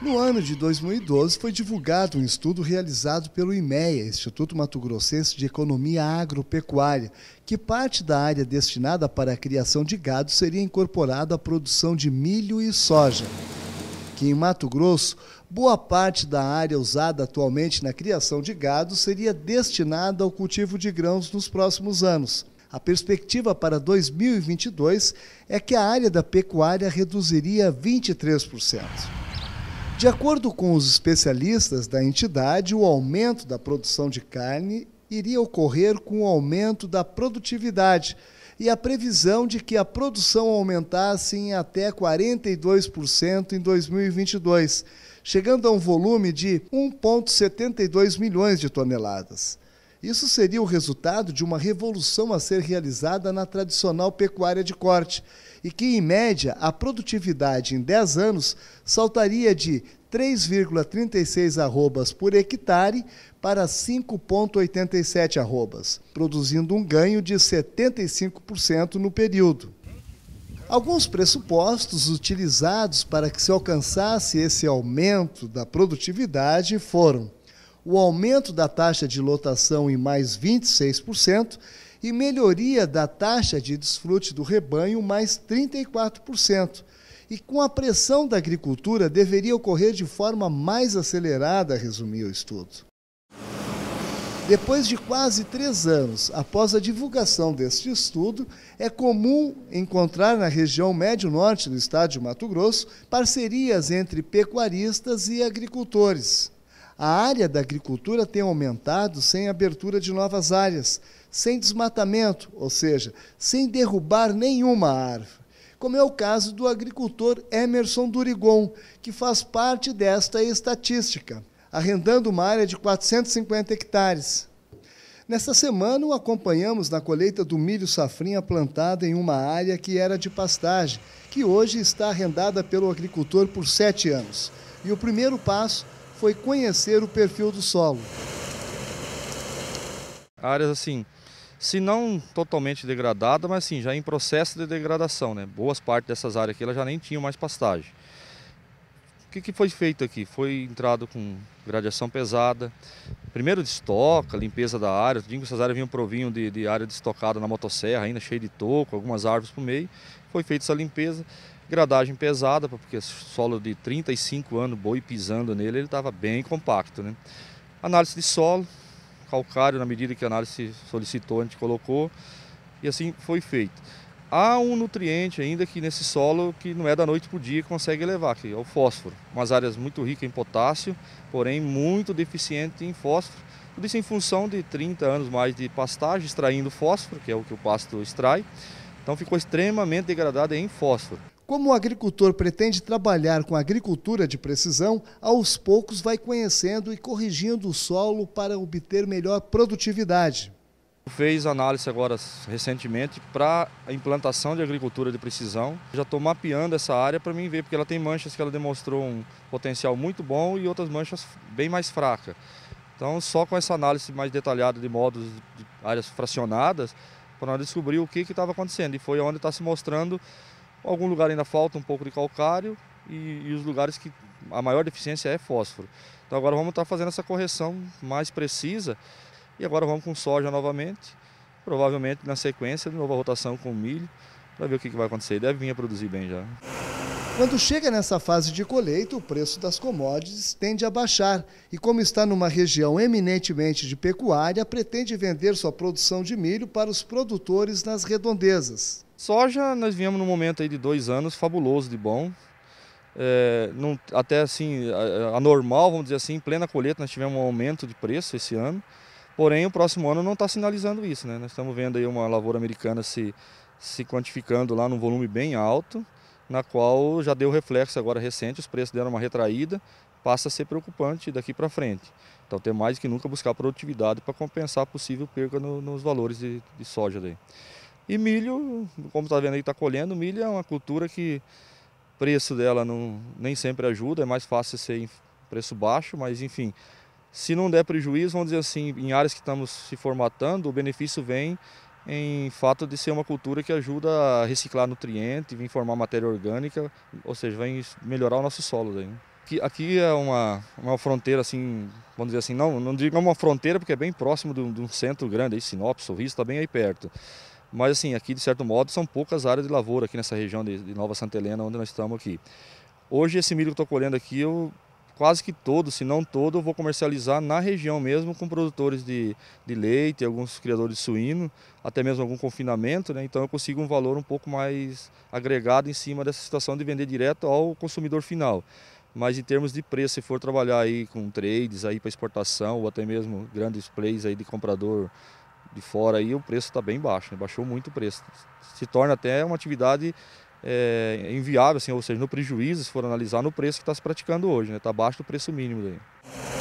No ano de 2012, foi divulgado um estudo realizado pelo IMEA, Instituto Mato Grossense de Economia Agropecuária, que parte da área destinada para a criação de gado seria incorporada à produção de milho e soja. Que em Mato Grosso, boa parte da área usada atualmente na criação de gado seria destinada ao cultivo de grãos nos próximos anos. A perspectiva para 2022 é que a área da pecuária reduziria 23%. De acordo com os especialistas da entidade, o aumento da produção de carne iria ocorrer com o aumento da produtividade e a previsão de que a produção aumentasse em até 42% em 2022, chegando a um volume de 1,72 milhões de toneladas. Isso seria o resultado de uma revolução a ser realizada na tradicional pecuária de corte, e que, em média, a produtividade em 10 anos saltaria de 3,36 arrobas por hectare para 5,87 arrobas, produzindo um ganho de 75% no período. Alguns pressupostos utilizados para que se alcançasse esse aumento da produtividade foram o aumento da taxa de lotação em mais 26% e melhoria da taxa de desfrute do rebanho mais 34%. E com a pressão da agricultura, deveria ocorrer de forma mais acelerada, resumiu o estudo. Depois de quase três anos após a divulgação deste estudo, é comum encontrar na região médio-norte do estado de Mato Grosso parcerias entre pecuaristas e agricultores a área da agricultura tem aumentado sem abertura de novas áreas, sem desmatamento, ou seja, sem derrubar nenhuma árvore. Como é o caso do agricultor Emerson Durigon, que faz parte desta estatística, arrendando uma área de 450 hectares. Nesta semana, o acompanhamos na colheita do milho safrinha plantado em uma área que era de pastagem, que hoje está arrendada pelo agricultor por sete anos. E o primeiro passo foi conhecer o perfil do solo. Áreas assim, se não totalmente degradada, mas sim, já em processo de degradação, né? Boas partes dessas áreas aqui ela já nem tinham mais pastagem. O que, que foi feito aqui? Foi entrado com gradiação pesada, primeiro destoca, limpeza da área, digo que essas áreas vinham provinho de, de área destocada na motosserra, ainda cheia de toco, algumas árvores por meio, foi feita essa limpeza Gradagem pesada, porque solo de 35 anos, boi pisando nele, ele estava bem compacto. Né? Análise de solo, calcário na medida que a análise solicitou, a gente colocou e assim foi feito. Há um nutriente ainda que nesse solo que não é da noite para o dia consegue elevar, que é o fósforo. Umas áreas muito ricas em potássio, porém muito deficiente em fósforo. Tudo isso em função de 30 anos mais de pastagem extraindo fósforo, que é o que o pasto extrai. Então ficou extremamente degradado em fósforo. Como o agricultor pretende trabalhar com agricultura de precisão, aos poucos vai conhecendo e corrigindo o solo para obter melhor produtividade. Fez análise agora recentemente para a implantação de agricultura de precisão. Já estou mapeando essa área para mim ver, porque ela tem manchas que ela demonstrou um potencial muito bom e outras manchas bem mais fracas. Então, só com essa análise mais detalhada de modos de áreas fracionadas, para nós descobrir o que estava acontecendo. E foi onde está se mostrando Algum lugar ainda falta um pouco de calcário e, e os lugares que a maior deficiência é fósforo. Então agora vamos estar tá fazendo essa correção mais precisa e agora vamos com soja novamente, provavelmente na sequência de novo a rotação com milho para ver o que, que vai acontecer. Deve vir a produzir bem já. Quando chega nessa fase de colheita, o preço das commodities tende a baixar e, como está numa região eminentemente de pecuária, pretende vender sua produção de milho para os produtores nas redondezas. Soja, nós viemos num momento aí de dois anos fabuloso de bom. É, não, até assim, anormal, vamos dizer assim, em plena colheita nós tivemos um aumento de preço esse ano. Porém, o próximo ano não está sinalizando isso, né? Nós estamos vendo aí uma lavoura americana se, se quantificando lá num volume bem alto, na qual já deu reflexo agora recente, os preços deram uma retraída, passa a ser preocupante daqui para frente. Então, tem mais que nunca buscar produtividade para compensar a possível perca no, nos valores de, de soja daí. E milho, como está vendo aí, está colhendo, milho é uma cultura que o preço dela não, nem sempre ajuda, é mais fácil ser em preço baixo, mas enfim, se não der prejuízo, vamos dizer assim, em áreas que estamos se formatando, o benefício vem em fato de ser uma cultura que ajuda a reciclar nutriente, vem formar matéria orgânica, ou seja, vem melhorar o nosso solo. Daí, né? aqui, aqui, é uma, uma fronteira, assim, vamos dizer assim, não, não digo é uma fronteira porque é bem próximo de um, de um centro grande, aí, Sinop, Sorriso, está bem aí perto. Mas assim, aqui de certo modo são poucas áreas de lavoura aqui nessa região de, de Nova Santa Helena, onde nós estamos aqui. Hoje esse milho que eu estou colhendo aqui, eu quase que todo, se não todo, eu vou comercializar na região mesmo com produtores de, de leite, alguns criadores de suíno, até mesmo algum confinamento, né? então eu consigo um valor um pouco mais agregado em cima dessa situação de vender direto ao consumidor final. Mas em termos de preço, se for trabalhar aí com trades aí para exportação ou até mesmo grandes plays aí de comprador de fora aí o preço está bem baixo, né? baixou muito o preço. Se torna até uma atividade é, inviável, assim, ou seja, no prejuízo, se for analisar no preço que está se praticando hoje, está né? Tá abaixo do preço mínimo daí.